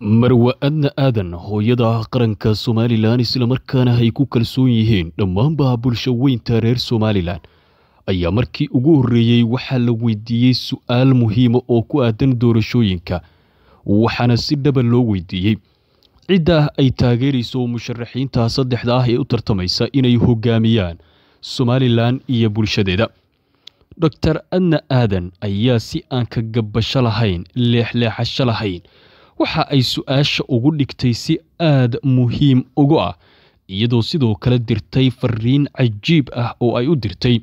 marwa adna aadan hooyada qaranka somalilan islamarkaana ay ku kalsoon yihiin dhammaanba bulsho weynta reer somalilan ayaa markii ugu horreeyey waxaa la weydiiyey su-aal muhiima oo ku aadan doorashooyinka waxaana si dhaba loo weydiiyey cidda ay taageerayso musharaxiinta saddexda ah ee u tartamaysa inay hogaamiyaan somalilan iyo bulshadeeda doctor adna aadan ayaa si aan ka gabbasho lahayn leexleexasho lahayn waxa ay su-aasha ugu dhigtay si aad muhiim ugu ah iyadoo sidoo kale dirtay fariin cajiib ah oo ay u dirtay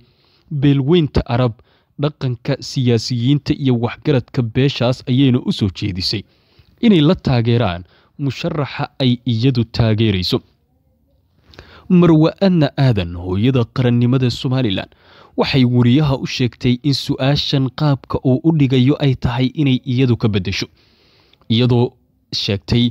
beelweynta arab dhaqanka siyaasiyiinta iyo waxgaradka beeshaas ayayna u soo jeedisay inay la taageeraan musharaxa ay iyadu taageerayso marwa adna aadan hooyada qarannimada somalilan waxay wariyaha u sheegtay in su-aashan qaabka uu u dhigayo ay tahay inay iyadu ka beddesho iyadoo sheegtay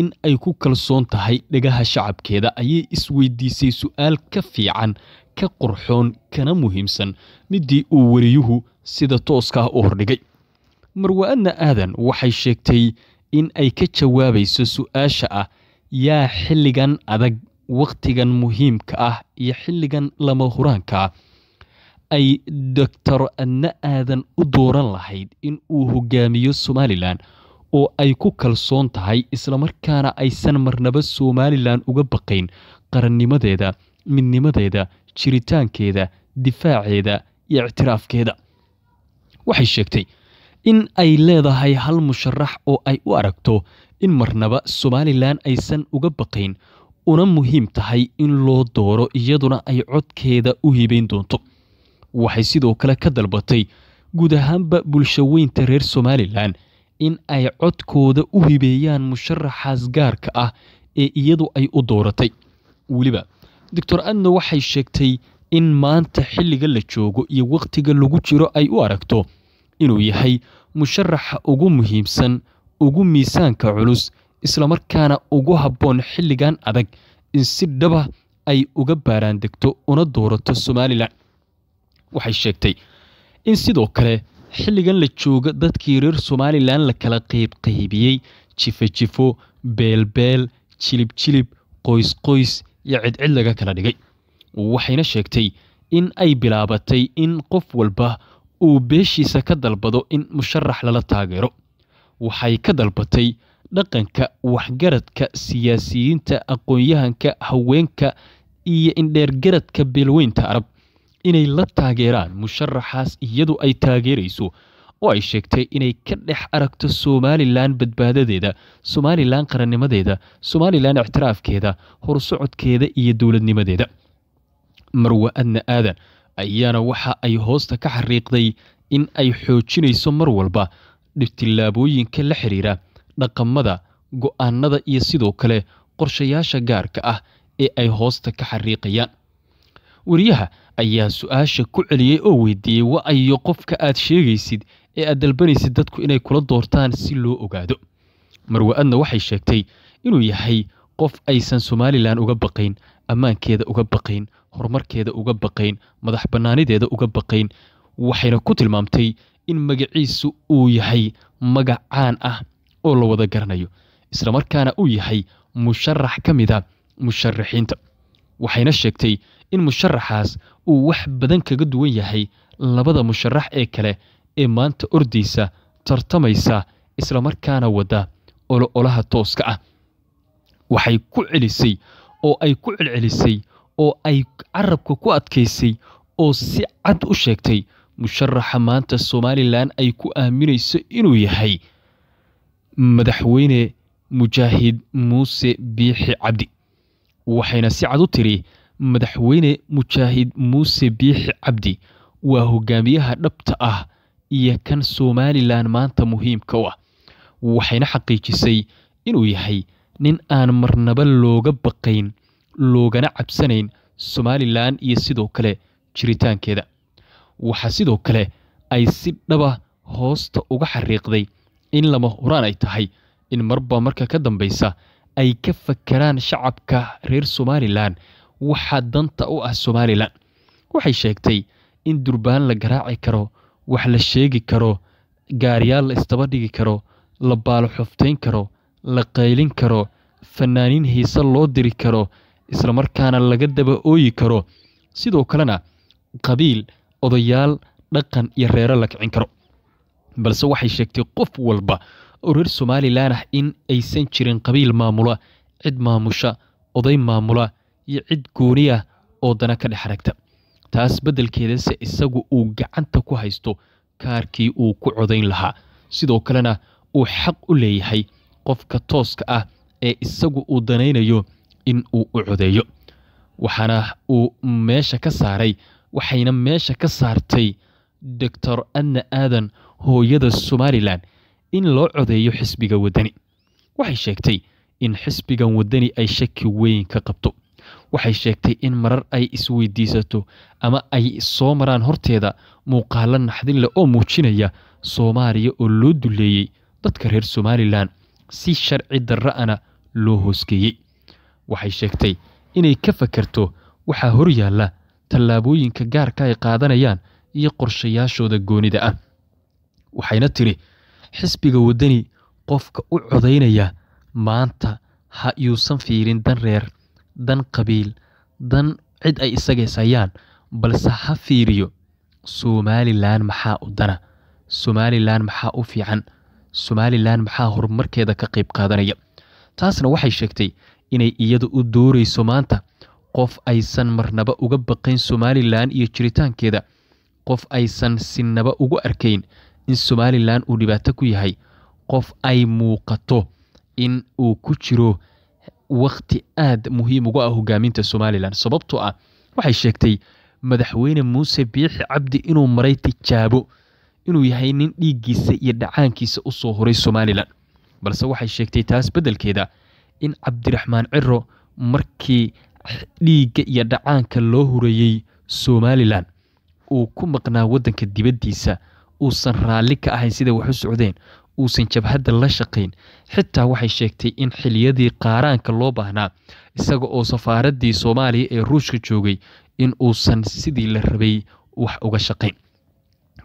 in ay ku kalsoon tahay dhagaha shacabkeeda ayay isweydiisay su-aal ka fiican ka qorxoon kana muhiimsan middii uu wariyuhu sida tooskaah u hordhigay marwa-adna aadan waxay sheegtay in ay ka jawaabayso su-aasha ah yaa xilligan adag wakhtigan muhiimka ah iyo xilligan lama huraanka ah, ay doctor adna aadan u dooran lahayd in uu hogaamiyo somalilan oo ay ku kalsoon tahay islamarkaana aysan marnaba somalilan uga baqayn qarannimadeeda midnimadeeda jiritaankeeda difaaceeda iyo ictiraafkeeda waxay sheegtay in ay leedahay hal musharax oo ay u aragto in marnaba somalilan aysan uga baqayn una muhiim tahay in loo dooro iyaduna ay codkeeda u hiibayn doonto waxay sidoo kale ka dalbatay guud ahaanba bulshaweynta reer somalilan in ay codkooda u hibeeyaan musharaxaas gaarka ah ee iyadu ay u dooratay weliba doctor adno waxay sheegtay in maanta xilliga la joogo iyo wakhtiga lagu jiro ay u aragto inuu yahay musharaxa ugu muhiimsan ugu miisaanka culus islamarkaana ugu habboon xilligan adag in si dhaba ay uga baaraandegto una doorato somalilan waxay sheegtay in sidoo kale xilligan la jooga dadkii reer somalilan lakala kala qeybqaybiyey jifo jifo beelbeel jilib jilib qoys qoys iyo cidcid laga kala dhigay waxayna sheegtay in ay bilaabatay in qof walba uu beeshiisa ka dalbado in musharax lala taageero waxay ka dalbatay dhaqanka waxgaradka siyaasiyiinta aqoon-yahanka haweenka iyo indheergaradka beelweynta arab inay la taageeraan musharaxaas iyadu ay taageerayso oo ay sheegtay inay ka dhex aragto somalilan badbaadadeeda somalilan qarannimadeeda somalilan ictiraafkeeda horsocodkeeda iyo dowladnimadeeda marwa adna aadan ayaana waxa ay hoosta ka xariiqday in ay xoojinayso mar walba dhibtillaabooyinka la xidhiira dhaqamada go'aanada iyo sidoo kale qorshayaasha gaarka ah ee ay hoosta ka xariiqayaan wariyaha ayaa su-aasha ku celiyey oo weydiiyey wa ayo qofka aad sheegaysid ee aad dalbanaysid dadku inay kula doortaan si loo ogaado marwa adna waxay sheegtay inuu yahay qof aysan somalilan uga baqayn ammaankeeda uga baqayn horumarkeeda uga baqayn madax bannaanideeda uga baqayn waxayna ku tilmaamtay in magaciisu uu yahay magac caan ah oo la wada garanayo isla markaana uu yahay musharax ka mid a ah musharaxiinta waxayna sheegtay in musharaxaas uu wax badan kaga duwan yahay labada musharax ee kale ee maanta ordiisa tartamaysa islamarkaana wadda ololaha tooska ah waxay ku celisay oo ay ku celcelisay oo ay carabka ku adkaysay oo si cad u sheegtay musharaxa maanta somalilan ay ku aaminayso inuu yahay madaxweyne mujaahid muuse biixi cabdi waxayna si cad u tiri madaxweyne mujaahid muuse biixi cabdi waa hogaamiyaha dhabta ah iyo kan somalilan maanta muhiimka u ah waxayna xaqiijisay inuu yahay nin aan marnaba looga baqayn loogana cabsanayn somalilan iyo sidoo kale jiritaankeeda waxaa sidoo kale ay si dhaba hoosta uga xariiqday in lama horaan ay tahay in marba marka ka dambaysa ay ka fakaraan shacabka reer somalilan waxaa danta u ah somalilan waxay sheegtay in durbaan la garaaci karo wax la sheegi karo gaariyaal la istaba dhigi karo la baalo xoftayn karo la qaylin karo fanaaniin hiise loo diri karo islamarkaana laga daba ooyi karo sidoo kalena qabiil odayaal dhaqan iyo reero la kicin karo balse waxay sheegtay qof walba oo reer somalilan ah in aysan jirin qabiil maamula cid maamusha oday maamula iyo cid gooniya oo dana ka dhex aragta taas beddelkeedase isagu uu gacanta ku haysto kaarkii uu ku codayn lahaa sidoo kalena uu xaq u leeyahay qofka tooska ah ee isagu uu danaynayo in uu u codeeyo waxaana uu meesha ka saaray waxayna meesha ka saartay doctor adna aadan hooyada somalilan in loo codeeyo xisbiga waddani waxay sheegtay in xisbigan waddani ay shaki weyn ka qabto waxay sheegtay in marar ay isweydiisato ama ay soo maraan horteeda muuqaalo naxdin leh oo muujinaya soomaaliya oo loo duleeyey dadka reer somalilan si sharci darra-ana loo hoosgeeyey waxay sheegtay inay ka fakerto waxaa hor yaalla tallaabooyinka gaarka ay qaadanayaan iyo qorshayaashooda goonida ah waxayna tidhi xisbiga waddani qofka u codaynaya maanta ha yuusan fiirin dan reer dan qabiil dan cid ay isagaysayaan balse ha fiiriyo somalilan maxaa u dana somalilan maxaa u fiican somalilan maxaa horumarkeeda ka qayb qaadanaya taasna waxay sheegtay inay iyadu u doorayso maanta qof aysan marnaba uga baqayn somalilan iyo jiritaankeeda qof aysan sinaba ugu arkayn in somalilan uu dhibaato ku yahay qof ay muuqato in uu ku jiro wakhti aad muhiim uga ah hogaaminta somalilan sababtoo ah waxay sheegtay madaxweyne muuse biixi cabdi inuu maray tijaabo inuu yahay nin dhiiggiisa iyo dhacaankiisa u soo horay somalilan balse waxay sheegtay taas beddelkeeda in cabdiraxmaan ciro markii dhiigga iyo dhacaanka loo horeeyey somalilan uu ku maqnaa waddanka dibaddiisa uusan raalli ka ahayn siday wax u socdeen uusan jabhadda la shaqayn xitaa waxay sheegtay in xiliyadii qaaraanka loo baahnaa isaga oo safaaraddii soomaaliya ee ruushka joogay in uusan sidii la rabay wax uga shaqayn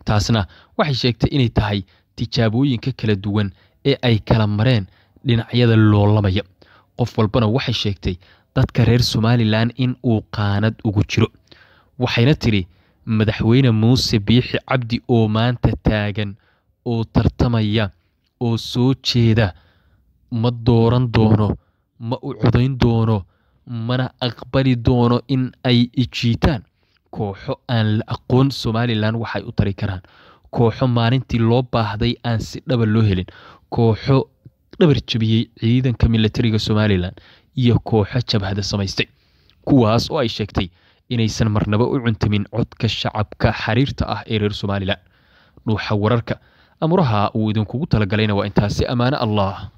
taasna waxay sheegtay inay tahay tijaabooyinka kala duwan ee ay kala mareen dhinacyada loolamaya qof walbana waxay sheegtay dadka reer somalilan in uu qaanad ugu jiro waxayna tidhi madaxweyne muuse biixi cabdi oo maanta taagan oo tartamaya oo soo jeeda ma dooran doono ma u codayn doono mana aqbali doono in ay ijiitaan kooxo aan la aqoon somalilan waxay u tari karaan kooxo maalintii loo baahday aan si dhaba loo helin kooxo dhabar jabiyey ciidanka milatariga somalilan iyo kooxo jabhada samaystay kuwaas oo ay sheegtay inaysan marnaba u cuntamin codka shacabka xiriirta ah ee reer somalilan dhuuxa wararka amuraha uu idinkugu talagalayna waa intaasi ammaano allah